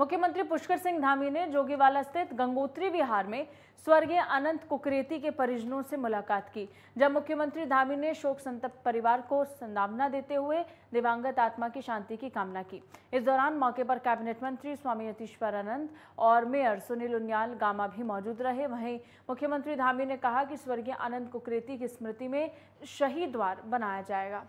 मुख्यमंत्री पुष्कर सिंह धामी ने जोगीवाला स्थित गंगोत्री विहार में स्वर्गीय अनंत कुकरेती के परिजनों से मुलाकात की जब मुख्यमंत्री धामी ने शोक संतप्त परिवार को संभावना देते हुए दिवंगत आत्मा की शांति की कामना की इस दौरान मौके पर कैबिनेट मंत्री स्वामी यतीश्वरानंद और मेयर सुनील उनियाल गामा भी मौजूद रहे वहीं मुख्यमंत्री धामी ने कहा कि स्वर्गीय अनंत कुकरेती की स्मृति में शहीद द्वार बनाया जाएगा